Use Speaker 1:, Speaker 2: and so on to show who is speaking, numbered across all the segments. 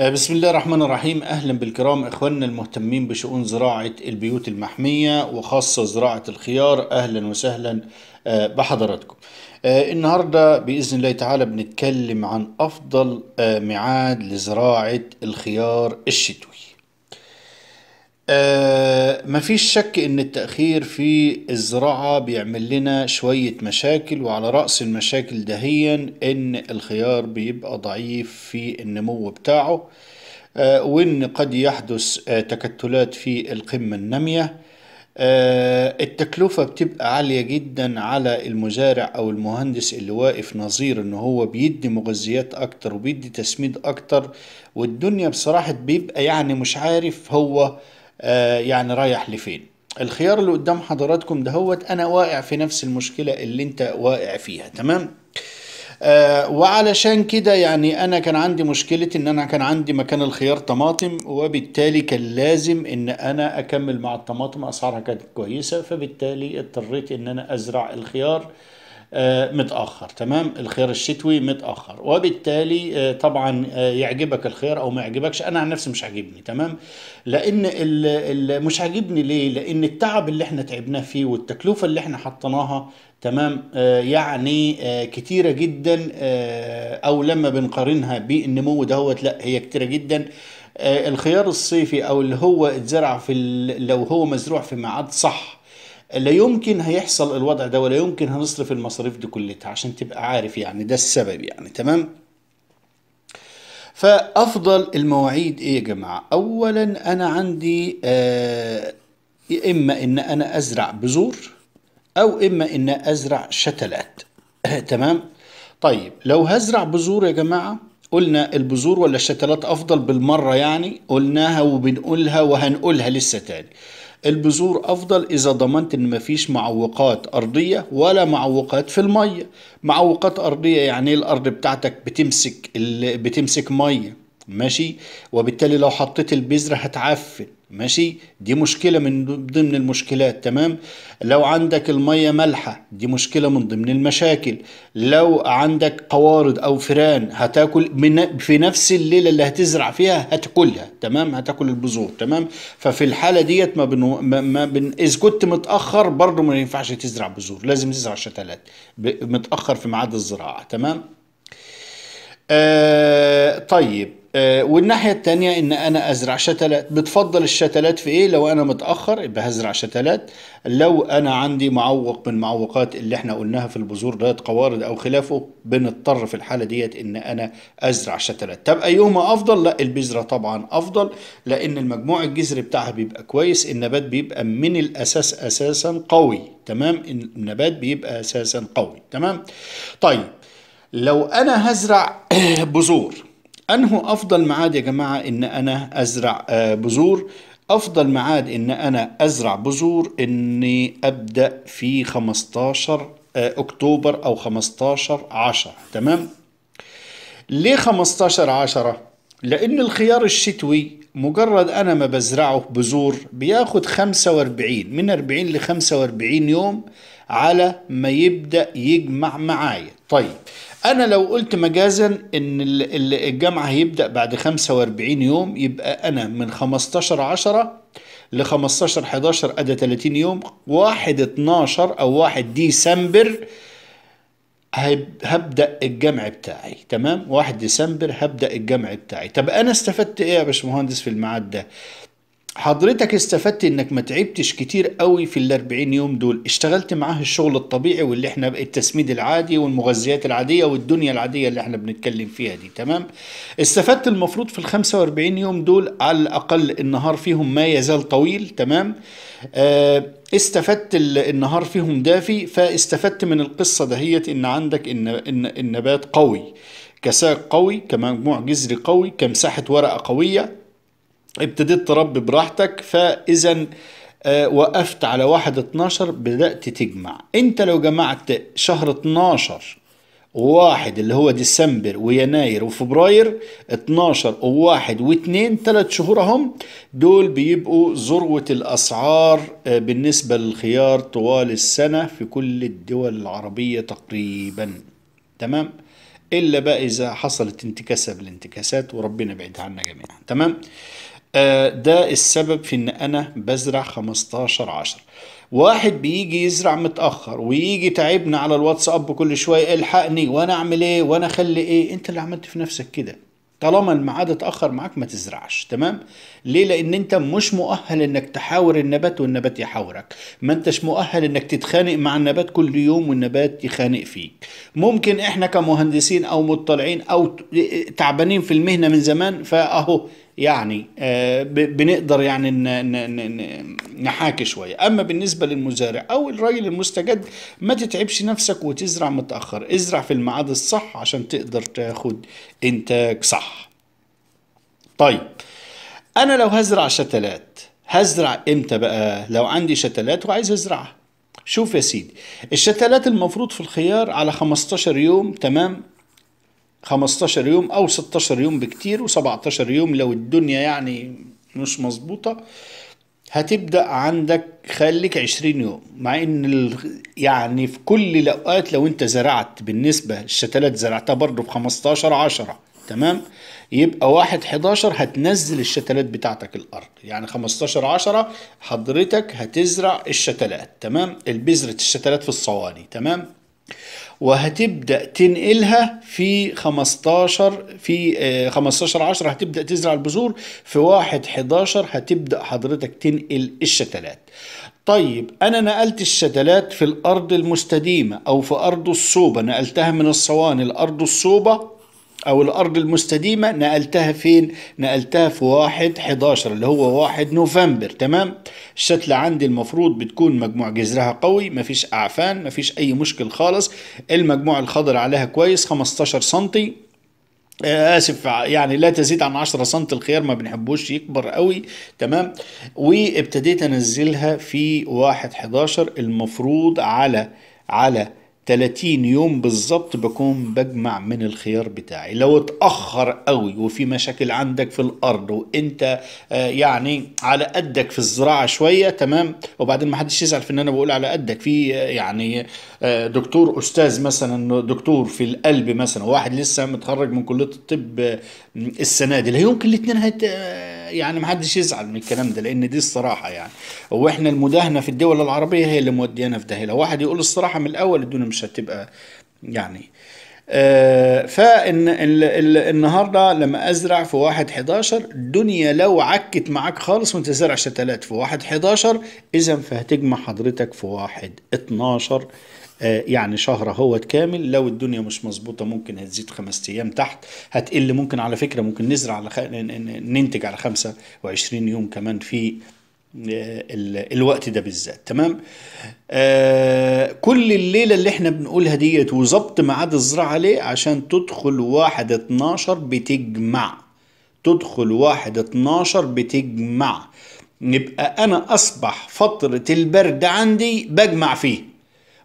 Speaker 1: آه، بسم الله الرحمن الرحيم أهلا بالكرام إخواننا المهتمين بشؤون زراعة البيوت المحمية وخاصة زراعة الخيار أهلا وسهلا آه، بحضراتكم آه، النهاردة بإذن الله تعالى بنتكلم عن أفضل ميعاد لزراعة الخيار الشتوي مفيش شك ان التأخير في الزراعة بيعمل لنا شوية مشاكل وعلى رأس المشاكل دهيا ان الخيار بيبقى ضعيف في النمو بتاعه آه، وان قد يحدث آه، تكتلات في القمة النامية آه، التكلفة بتبقى عالية جدا على المزارع او المهندس اللي واقف نظير ان هو بيدي مغذيات اكتر وبيدي تسميد اكتر والدنيا بصراحة بيبقى يعني مش عارف هو آه، يعني رايح لفين الخيار اللي قدام حضراتكم ده هو انا واقع في نفس المشكله اللي انت واقع فيها تمام آه وعلشان كده يعني انا كان عندي مشكله ان انا كان عندي مكان الخيار طماطم وبالتالي كان لازم ان انا اكمل مع الطماطم اسعارها كانت كويسه فبالتالي اضطريت ان انا ازرع الخيار آه، متاخر تمام الخيار الشتوي متاخر وبالتالي آه، طبعا آه، يعجبك الخيار او ما يعجبكش انا عن نفسي مش عاجبني تمام لان مش عاجبني ليه لان التعب اللي احنا تعبناه فيه والتكلفه اللي احنا حطيناها تمام يعني كتيرة جدا او لما بنقارنها بالنمو دهوت لا هي كتيرة جدا الخيار الصيفي او اللي هو اتزرع في لو هو مزروع في ميعاد صح لا يمكن هيحصل الوضع ده ولا يمكن هنصرف المصاريف دي كلها عشان تبقى عارف يعني ده السبب يعني تمام فافضل المواعيد ايه يا جماعه اولا انا عندي آه يا اما ان انا ازرع بذور او اما ان ازرع شتلات تمام طيب لو هزرع بذور يا جماعه قلنا البذور ولا الشتلات افضل بالمره يعني قلناها وبنقولها وهنقولها لسه تاني البذور افضل اذا ضمنت ان مفيش معوقات ارضيه ولا معوقات في الميه معوقات ارضيه يعني الارض بتاعتك بتمسك بتمسك ميه ماشي وبالتالي لو حطيت البذرة هتعفن ماشي دي مشكلة من ضمن المشكلات تمام لو عندك المية مالحة دي مشكلة من ضمن المشاكل لو عندك قوارض أو فران هتاكل من في نفس الليلة اللي هتزرع فيها هتاكلها تمام هتاكل البذور تمام ففي الحالة ديت ما, بنو ما, ما بن إذا كنت متأخر برضه ما ينفعش تزرع بذور لازم تزرع شتلات متأخر في ميعاد الزراعة تمام آه طيب آه، والناحية التانية ان انا ازرع شتلات بتفضل الشتلات في ايه لو انا متأخر يبقى هزرع شتلات لو انا عندي معوق من معوقات اللي احنا قلناها في البذور ديت قوارض او خلافه بنضطر في الحالة ديت ان انا ازرع شتلات طب ايهما افضل لا البذرة طبعا افضل لان المجموع الجذري بتاعها بيبقى كويس النبات بيبقى من الاساس اساسا قوي تمام النبات بيبقى اساسا قوي تمام طيب لو انا هزرع بذور أنه أفضل معاد يا جماعة إن أنا أزرع آه، بذور أفضل معاد إن أنا أزرع بذور إني أبدأ في 15 آه، أكتوبر أو 15 10 تمام ليه 15 10 لأن الخيار الشتوي مجرد أنا ما بزرعه بذور بياخد 45 من 40 ل 45 يوم على ما يبدأ يجمع معايا طيب انا لو قلت مجازا ان الجمع هيبدا بعد 45 يوم يبقى انا من 15 10 ل 15 11 ادى 30 يوم 1 12 او 1 ديسمبر هبدا الجمع بتاعي تمام 1 ديسمبر هبدا الجمع بتاعي طب انا استفدت ايه يا باشمهندس في الميعاد ده حضرتك استفدت انك ما تعبتش كتير قوي في الاربعين يوم دول اشتغلت معاه الشغل الطبيعي واللي احنا التسميد العادي والمغذيات العادية والدنيا العادية اللي احنا بنتكلم فيها دي تمام استفدت المفروض في ال 45 يوم دول على الاقل النهار فيهم ما يزال طويل تمام آه استفدت النهار فيهم دافي فاستفدت من القصة دهيت ان عندك النبات قوي كساق قوي كمجموع جذري قوي كمساحة ورقة قوية ابتديت تربي براحتك فاذا آه، وقفت على واحد 12 بدأت تجمع انت لو جمعت شهر 12 وواحد اللي هو ديسمبر ويناير وفبراير 12 وواحد واثنين ثلاث شهور هم دول بيبقوا ذروة الأسعار آه، بالنسبة للخيار طوال السنة في كل الدول العربية تقريبا تمام؟ الا بقى اذا حصلت انتكاسه بالانتكاسات وربنا يبعدها عنا جميعا تمام آه، ده السبب في ان انا بزرع 15 10 واحد بيجي يزرع متاخر ويجي تعبنا على الواتساب كل شويه الحقني وانا اعمل ايه وانا اخلي ايه انت اللي عملت في نفسك كده طالما الميعاد اتاخر معاك ما تزرعش تمام ليه لان انت مش مؤهل انك تحاور النبات والنبات يحاورك ما انتش مؤهل انك تتخانق مع النبات كل يوم والنبات يخانق فيك ممكن احنا كمهندسين او مطلعين او تعبانين في المهنه من زمان فاهو يعني آه، بنقدر يعني نحاكي شوية أما بالنسبة للمزارع أو الراجل المستجد ما تتعبش نفسك وتزرع متأخر ازرع في الميعاد الصح عشان تقدر تاخد إنتاج صح طيب أنا لو هزرع شتلات هزرع إمتى بقى لو عندي شتلات وعايز أزرعها شوف يا سيدي الشتلات المفروض في الخيار على 15 يوم تمام 15 يوم او 16 يوم بكتير و17 يوم لو الدنيا يعني مش مظبوطه هتبدا عندك خليك 20 يوم مع ان ال... يعني في كل الاوقات لو انت زرعت بالنسبه الشتلات زرعتها برضه ب 15 10 تمام يبقى 1 11 هتنزل الشتلات بتاعتك الارض يعني 15 10 حضرتك هتزرع الشتلات تمام البذره الشتلات في الصواني تمام وهتبدا تنقلها في 15 في 15 آه، 10 هتبدا تزرع البذور في 1 11 هتبدا حضرتك تنقل الشتلات طيب انا نقلت الشتلات في الارض المستديمه او في ارض الصوبه نقلتها من الصواني الارض الصوبه او الارض المستديمه نقلتها فين نقلتها في 1 11 اللي هو 1 نوفمبر تمام الشتله عندي المفروض بتكون مجموع جذرها قوي مفيش اعفان مفيش اي مشكل خالص المجموع الخضر عليها كويس 15 سنتي آه، اسف يعني لا تزيد عن 10 سم الخيار ما بنحبوش يكبر قوي تمام وابتديت انزلها في 1 11 المفروض على على 30 يوم بالظبط بكون بجمع من الخيار بتاعي لو اتأخر قوي وفي مشاكل عندك في الأرض وانت آه، يعني على قدك في الزراعة شوية تمام وبعدين ما حدش يزعل في ان انا بقول على قدك في آه، يعني آه، دكتور أستاذ مثلا دكتور في القلب مثلا واحد لسه متخرج من كلية الطب السنة دي لا يمكن الاتنين هت يعني ما حدش يزعل من الكلام ده لان دي الصراحه يعني واحنا المداهنه في الدول العربيه هي اللي موديانا في ده لو واحد يقول الصراحه من الاول الدنيا مش هتبقى يعني آه فان ال ال النهارده لما ازرع في واحد 11 الدنيا لو عكت معاك خالص وانت زارع شتلات في واحد 11 اذا فهتجمع حضرتك في واحد 12 آه، يعني شهر اهوت كامل لو الدنيا مش مظبوطه ممكن هتزيد خمس ايام تحت هتقل ممكن على فكره ممكن نزرع على خ... ننتج على 25 يوم كمان في آه، الوقت ده بالذات تمام آه كل الليله اللي احنا بنقولها ديت وظبط ميعاد الزراعه ليه عشان تدخل واحد 12 بتجمع تدخل واحد 12 بتجمع يبقى انا اصبح فتره البرد عندي بجمع فيه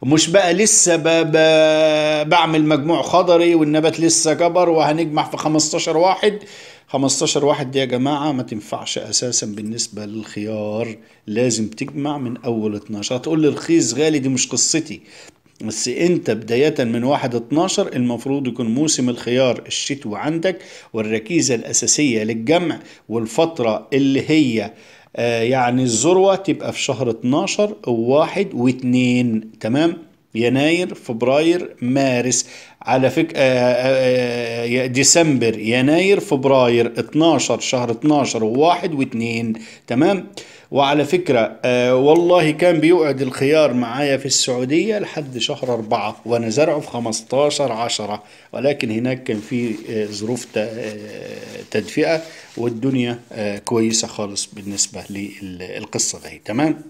Speaker 1: ومش بقى لسه بقى بعمل مجموع خضري والنبات لسه كبر وهنجمع في 15 واحد 15 واحد دي يا جماعة ما تنفعش أساسا بالنسبة للخيار لازم تجمع من أول 12 هتقول لي رخيص غالي دي مش قصتي بس انت بداية من واحد 12 المفروض يكون موسم الخيار الشتوي عندك والركيزة الأساسية للجمع والفترة اللي هي آه، يعني الذروة تبقى في شهر 12 و1 و2 تمام يناير فبراير مارس على فكرة آه، آه، ديسمبر يناير فبراير 12 شهر 12 و1 و2 تمام وعلى فكرة آه والله كان بيقعد الخيار معايا في السعودية لحد شهر أربعة وأنا زرعه في 15 عشرة ولكن هناك كان في آه ظروف آه، تدفئة والدنيا آه كويسة خالص بالنسبة للقصة دي تمام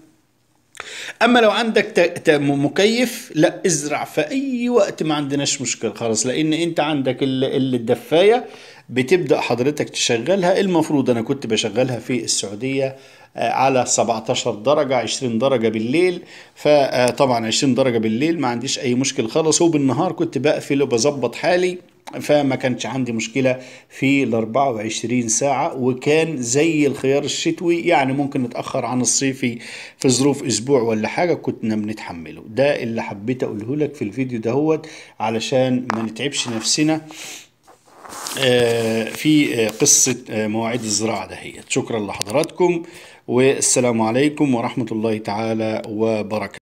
Speaker 1: اما لو عندك مكيف لا ازرع في اي وقت ما عندناش مشكله خالص لان انت عندك الدفايه بتبدأ حضرتك تشغلها المفروض أنا كنت بشغلها في السعودية آه، على 17 درجة 20 درجة بالليل فطبعا آه، 20 درجة بالليل ما عنديش أي مشكل خالص وبالنهار كنت بقفل وبظبط حالي فما كانش عندي مشكلة في ال 24 ساعة وكان زي الخيار الشتوي يعني ممكن نتأخر عن الصيفي في ظروف أسبوع ولا حاجة كنا بنتحمله ده اللي حبيت أقوله لك في الفيديو دهوت علشان ما نتعبش نفسنا آه، في آه، قصة آه، مواعيد الزراعة دهيت شكرا لحضراتكم والسلام عليكم ورحمة الله تعالى وبركاته